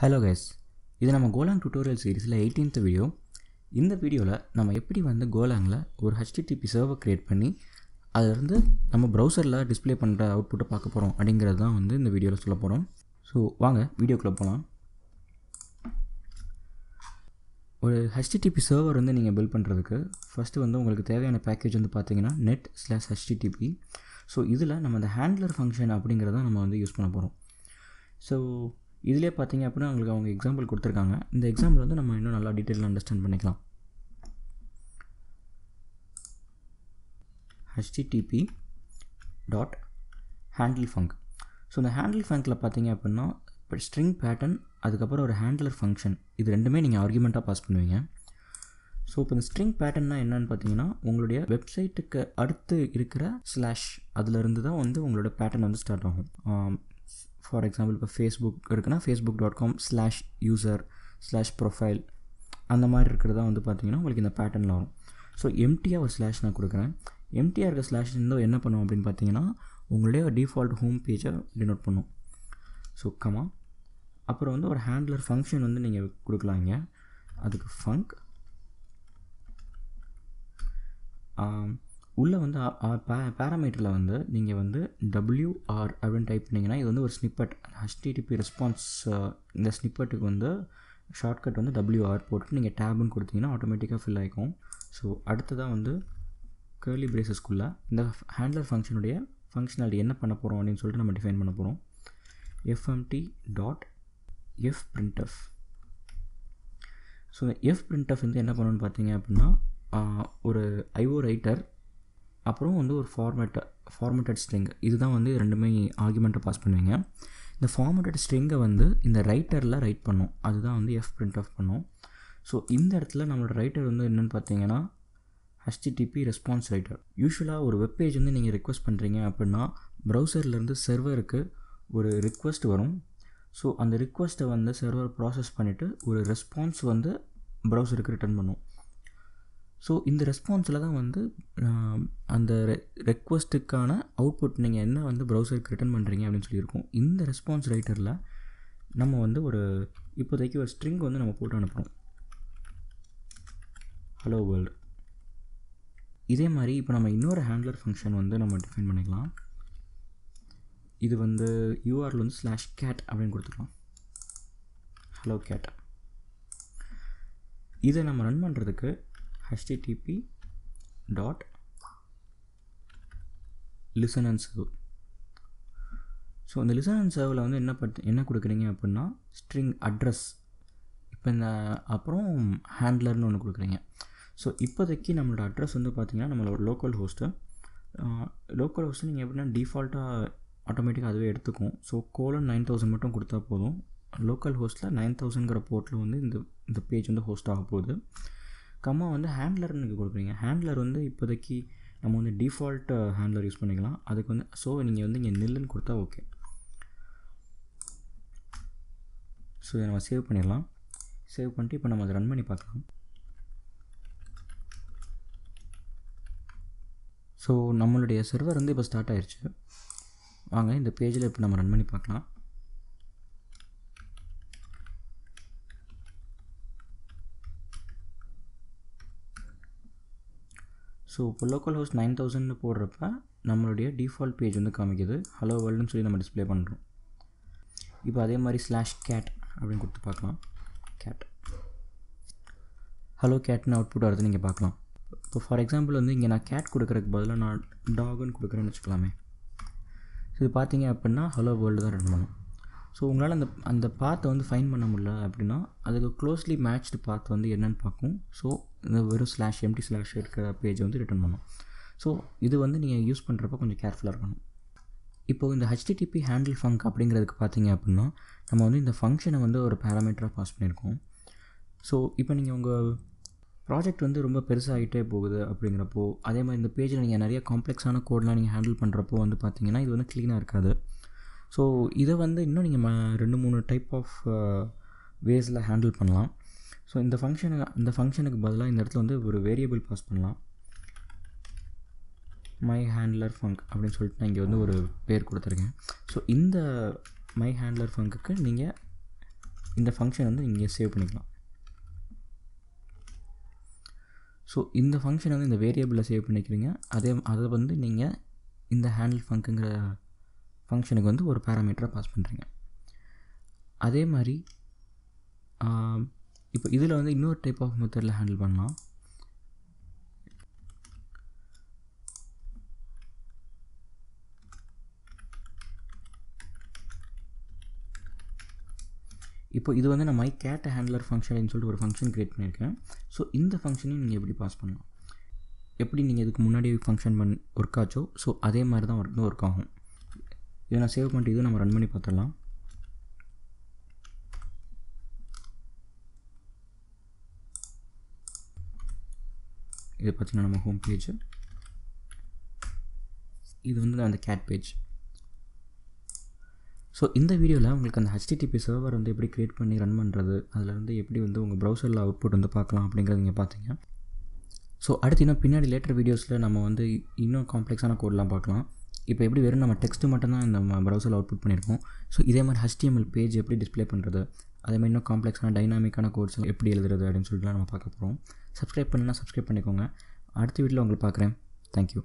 hello guys இது நம்ம Golang tutorial சீரீஸில் எயிட்டீன்த் வீடியோ இந்த வீடியோவில் நம்ம எப்படி வந்து கோலாங்கில் ஒரு ஹெச்டிடிபி சர்வர் க்ரியேட் பண்ணி அதிலிருந்து நம்ம ப்ரௌசரில் டிஸ்பிளே பண்ணுற அவுட்புட்டை பார்க்க போகிறோம் அப்படிங்கிறது தான் வந்து இந்த வீடியோவில் சொல்ல போகிறோம் ஸோ வாங்க வீடியோக்குள்ளே போகலாம் ஒரு ஹெச்டிடிபி சர்வர் வந்து நீங்கள் பில்ட் பண்ணுறதுக்கு ஃபஸ்ட்டு வந்து உங்களுக்கு தேவையான பேக்கேஜ் வந்து பார்த்தீங்கன்னா நெட் ஸ்லாஷ் ஹெச்டிடிபி ஸோ இதில் நம்ம அந்த ஹேண்ட்லர் ஃபங்க்ஷன் அப்படிங்கிறத நம்ம வந்து யூஸ் பண்ண போகிறோம் ஸோ இதிலே பார்த்தீங்க அப்படின்னா அவங்களுக்கு அவங்க எக்ஸாம்பிள் கொடுத்துருக்காங்க இந்த எக்ஸாம்பிள் வந்து நம்ம இன்னும் நல்லா டீட்டெயில் அண்டர்ஸ்டாண்ட் பண்ணிக்கலாம் HTTP dot handle func so இந்த ஹேண்டில் ஃபங்க்கில் பார்த்தீங்க அப்படின்னா இப்போ ஸ்ட்ரிங் பேட்டர்ன் அதுக்கப்புறம் ஒரு ஹேண்ட்லர் ஃபங்க்ஷன் இது ரெண்டுமே நீங்கள் ஆர்குமெண்ட்டாக பாஸ் பண்ணுவீங்க ஸோ இப்போ இந்த ஸ்ட்ரிங் பேட்டர்னால் என்னென்னு பார்த்தீங்கன்னா உங்களுடைய வெப்சைட்டுக்கு அடுத்து இருக்கிற ஸ்லாஷ் அதுலேருந்து தான் வந்து உங்களோட பேட்டர்ன் வந்து ஸ்டார்ட் ஆகும் ஃபார் எக்ஸாம்பிள் இப்போ ஃபேஸ்புக் இருக்குன்னா Facebook dot com slash user slash profile அந்த மாதிரி இருக்கிறதா வந்து பார்த்திங்கன்னா உங்களுக்கு இந்த பேட்டர்னில் வரும் ஸோ எம்டியாக ஒரு ஸ்லாஷ் நான் கொடுக்குறேன் எம்டியாக இருக்க ஸ்லாஷ் இருந்தால் என்ன பண்ணும் அப்படின்னு பார்த்தீங்கன்னா உங்களுடைய டிஃபால்ட் ஹோம் பேஜை டினோட் பண்ணும் ஸோ கமா அப்புறம் வந்து ஒரு ஹேண்ட்லர் ஃபங்க்ஷன் வந்து நீங்கள் கொடுக்கலாங்க அதுக்கு ஃபங்க் உள்ளே வந்து பேராமீட்டரில் வந்து நீங்கள் வந்து டபிள்யூஆர் அப்படின்னு டைப் பண்ணிங்கன்னா இது வந்து ஒரு ஸ்னிப்பட் ஹெச்டிடிபி ரெஸ்பான்ஸ் இந்த ஸ்னிப்பட்டுக்கு வந்து ஷார்ட்கட் வந்து டபிள்யூஆர் போட்டு நீங்கள் டேப்னு கொடுத்தீங்கன்னா ஆட்டோமேட்டிக்காக ஃபில் ஆகிக்கும் ஸோ அடுத்ததாக வந்து கேர்லி பிரேசஸ்க்குள்ளே இந்த ஹேண்ட்லர் ஃபங்க்ஷனுடைய ஃபங்க்ஷனாலிட்டி என்ன பண்ண போகிறோம் அப்படின்னு சொல்லிட்டு நம்ம டிஃபைன் பண்ண போகிறோம் FMT dot F printf so இந்த எஃப் பிரிண்டஃப் வந்து என்ன பண்ணணும்னு பார்த்தீங்க அப்படின்னா ஒரு ஐஓ ரைட்டர் அப்புறம் வந்து ஒரு ஃபார்மேட்ட ஃபார்மேட்டட் ஸ்ட்ரிங் இதுதான் வந்து ரெண்டுமே ஆர்குமெண்ட்டை பாஸ் பண்ணுவீங்க இந்த ஃபார்மேட்டட் ஸ்ட்ரிங்கை வந்து இந்த ரைட்டரில் ரைட் பண்ணும் அதுதான் வந்து எஃப் பிரிண்ட் ஆஃப் பண்ணும் ஸோ இந்த இடத்துல நம்மளோட ரைட்டர் வந்து என்னென்னு பார்த்தீங்கன்னா ஹெச்டிடிபி ரெஸ்பான்ஸ் ரைட்டர் யூஸ்வலாக ஒரு வெப்பேஜ் வந்து நீங்கள் ரிக்வஸ்ட் பண்ணுறீங்க அப்படின்னா ப்ரௌசர்லேருந்து சர்வருக்கு ஒரு ரிக்வஸ்ட் வரும் ஸோ அந்த ரிக்வஸ்ட்டை வந்து சர்வர் ப்ராசஸ் பண்ணிவிட்டு ஒரு ரெஸ்பான்ஸ் வந்து ப்ரௌசருக்கு ரிட்டர்ன் பண்ணும் ஸோ இந்த ரெஸ்பான்ஸில் தான் வந்து அந்த ரெ ரெக்வஸ்ட்டுக்கான அவுட்புட் நீங்கள் என்ன வந்து ப்ரௌசருக்கு ரிட்டன் பண்ணுறீங்க அப்படின்னு சொல்லியிருக்கோம் இந்த ரெஸ்பான்ஸ் ரைட்டரில் நம்ம வந்து ஒரு இப்போதைக்கு ஒரு ஸ்ட்ரிங் வந்து நம்ம போட்டு அனுப்புகிறோம் ஹலோ வேர்ல்டு இதே மாதிரி இப்போ நம்ம இன்னொரு ஹேண்ட்லர் ஃபங்க்ஷன் வந்து நம்ம டிஃபைன் பண்ணிக்கலாம் இது வந்து யூஆரில் வந்து ஸ்லாஷ் கேட் அப்படின்னு கொடுத்துக்கலாம் ஹலோ கேட் இதை நம்ம ரன் பண்ணுறதுக்கு http dot listen and serve so அந்த லிசன் அண்ட் சர்வில் வந்து என்ன பத்து என்ன கொடுக்குறீங்க அப்படின்னா ஸ்ட்ரிங் அட்ரஸ் இப்போ இந்த அப்புறம் ஹேண்ட்லர்னு ஒன்று கொடுக்குறீங்க ஸோ இப்போதைக்கு நம்மளோட அட்ரஸ் வந்து பார்த்திங்கன்னா நம்மளோட லோக்கல் ஹோஸ்ட்டு லோக்கல் ஹோஸ்ட்டு நீங்கள் எப்படின்னா டிஃபால்ட்டாக ஆட்டோமேட்டிக்காக அதுவே எடுத்துக்கும் ஸோ கோலன் நைன் தௌசண்ட் மட்டும் கொடுத்தா போதும் லோக்கல் ஹோஸ்ட்டில் நைன் தௌசண்ட்ங்கிற போர்ட்டில் வந்து இந்த இந்த பேஜ் வந்து ஹோஸ்ட் ஆக போகுது கம்மா வந்து ஹேண்ட்லர் நீங்கள் கொடுக்குறீங்க ஹேண்ட்லர் வந்து இப்போதைக்கு நம்ம வந்து டிஃபால்ட் ஹேண்ட்லர் யூஸ் பண்ணிக்கலாம் அதுக்கு வந்து ஸோ நீங்கள் வந்து இங்கே நில்லுன்னு கொடுத்தா ஓகே ஸோ இதை நம்ம சேவ் பண்ணிடலாம் சேவ் பண்ணிட்டு இப்போ நம்ம அதை ரன் பண்ணி பார்க்கலாம் ஸோ நம்மளுடைய சர்வர் வந்து இப்போ ஸ்டார்ட் ஆயிடுச்சு வாங்க இந்த பேஜில் இப்போ நம்ம ரன் பண்ணி பார்க்கலாம் ஸோ இப்போ லோக்கல் ஹோஸ்ட் நைன் தௌசண்ட்னு போடுறப்ப நம்மளுடைய டிஃபால்ட் பேஜ் வந்து காமிக்குது ஹலோ வேர்ல்டுன்னு சொல்லி நம்ம டிஸ்பிளே பண்ணுறோம் இப்போ அதே மாதிரி ஸ்லாஷ் கேட் அப்படின்னு கொடுத்து பார்க்கலாம் கேட் ஹலோ கேட்னு அவுட்புட் வருது நீங்கள் பார்க்கலாம் இப்போ ஃபார் எக்ஸாம்பிள் வந்து இங்கே நான் கேட் கொடுக்குறதுக்கு பதிலாக நான் டாகுன்னு கொடுக்குறேன்னு வச்சுக்கலாமே ஸோ இது பார்த்தீங்க அப்படின்னா ஹலோ வேர்ல்டு தான் ரன் பண்ணணும் ஸோ உங்களால் அந்த அந்த பாத்தை வந்து ஃபைன் பண்ண முடியல அப்படின்னா அதுக்கு க்ளோஸ்லி மேட்ச்டு பாத் வந்து என்னென்னு பார்க்கும் ஸோ இந்த வெறும் ஸ்லாஷ் எம்டி ஸ்லாஷ் இருக்கிற பேஜை வந்து ரிட்டர்ன் பண்ணும் ஸோ இது வந்து நீங்கள் யூஸ் பண்ணுறப்ப கொஞ்சம் கேர்ஃபுல்லாக இருக்கணும் இப்போ இந்த ஹெச்டிடிபி ஹேண்டில் ஃபங்க் அப்படிங்கிறதுக்கு பார்த்தீங்க அப்படின்னா நம்ம வந்து இந்த ஃபங்க்ஷனை வந்து ஒரு பேராமீட்டராக பாஸ் பண்ணியிருக்கோம் ஸோ இப்போ நீங்கள் உங்கள் ப்ராஜெக்ட் வந்து ரொம்ப பெருசாகிட்டே போகுது அப்படிங்கிறப்போ அதே மாதிரி இந்த பேஜில் நீங்கள் நிறைய காம்ப்ளெக்ஸான கோட்லாம் நீங்கள் ஹேண்டில் பண்ணுறப்போ வந்து பார்த்தீங்கன்னா இது வந்து க்ளீனாக இருக்காது ஸோ இதை வந்து இன்னும் நீங்கள் ம ரெண்டு மூணு டைப் ஆஃப் வேஸில் ஹேண்டில் பண்ணலாம் ஸோ இந்த ஃபங்க்ஷனுக்கு இந்த ஃபங்க்ஷனுக்கு பதிலாக இந்த இடத்துல வந்து ஒரு வேரியபிள் பாஸ் பண்ணலாம் மை ஹேண்ட்லர் ஃபங்க் அப்படின்னு சொல்லிட்டு நான் இங்கே வந்து ஒரு பேர் கொடுத்துருக்கேன் ஸோ இந்த மை ஹேண்ட்லர் ஃபங்க்குக்கு நீங்கள் இந்த ஃபங்க்ஷன் வந்து இங்கே சேவ் பண்ணிக்கலாம் ஸோ இந்த ஃபங்க்ஷன் வந்து இந்த வேரியபிளில் சேவ் பண்ணிக்கிறீங்க அதே அதை வந்து நீங்கள் இந்த ஹேண்டில் ஃபங்க்குங்கிற ஃபங்க்ஷனுக்கு வந்து ஒரு பேராமீட்டரை பாஸ் பண்ணுறீங்க அதே மாதிரி இப்போ இதில் வந்து இன்னொரு டைப் ஆஃப் மெத்தடில் ஹேண்டில் பண்ணலாம் இப்போ இது வந்து நான் மை கேட் ஹேண்ட்லர் ஃபங்க்ஷன் சொல்லிட்டு ஒரு ஃபங்க்ஷன் க்ரியேட் பண்ணியிருக்கேன் ஸோ இந்த ஃபங்க்ஷனையும் நீங்கள் எப்படி பாஸ் பண்ணலாம் எப்படி நீங்கள் இதுக்கு முன்னாடி ஃபங்க்ஷன் பண் ஒர்க் ஆச்சோ ஸோ அதே மாதிரி தான் ஒர்க் ஒர்க் ஆகும் இதை நான் சேவ் பண்ணிட்டு இது நம்ம ரன் பண்ணி பார்த்துடலாம் இது பார்த்திங்கன்னா நம்ம ஹோம் பேஜ் இது வந்து அந்த கேட் பேஜ் ஸோ இந்த வீடியோவில் உங்களுக்கு அந்த ஹெச்டிடிபி சர்வர் வந்து எப்படி க்ரியேட் பண்ணி ரன் பண்ணுறது அதுலேருந்து எப்படி வந்து உங்கள் ப்ரௌசரில் அவுட்புட் வந்து பார்க்கலாம் அப்படிங்கிறது நீங்கள் பார்த்தீங்க ஸோ அடுத்து இன்னும் பின்னாடி லேட்டர் வீடியோஸில் நம்ம வந்து இன்னும் காம்ப்ளெக்ஸான கோட்லாம் பார்க்கலாம் இப்போ எப்படி வெறும் நம்ம டெக்ஸ்ட்டு மட்டும்தான் இந்த ப்ரௌசரில் அவுட்புட் பண்ணியிருக்கோம் ஸோ இதே மாதிரி ஹஸ்டிஎம்எல் பேஜ் எப்படி டிஸ்பிளே பண்ணுறது அதேமாதிரி இன்னும் காம்ப்ளெக்ஸான டைனாமிக்கான கோர்ஸ் எப்படி எழுதுறது அப்படின்னு சொல்லிட்டுலாம் நம்ம பார்க்க போகிறோம் சப்ஸ்கிரைப் பண்ணுன்னா சப்ஸ்கிரைப் பண்ணிக்கோங்க அடுத்த வீட்டில் உங்களை பார்க்குறேன் தேங்க்யூ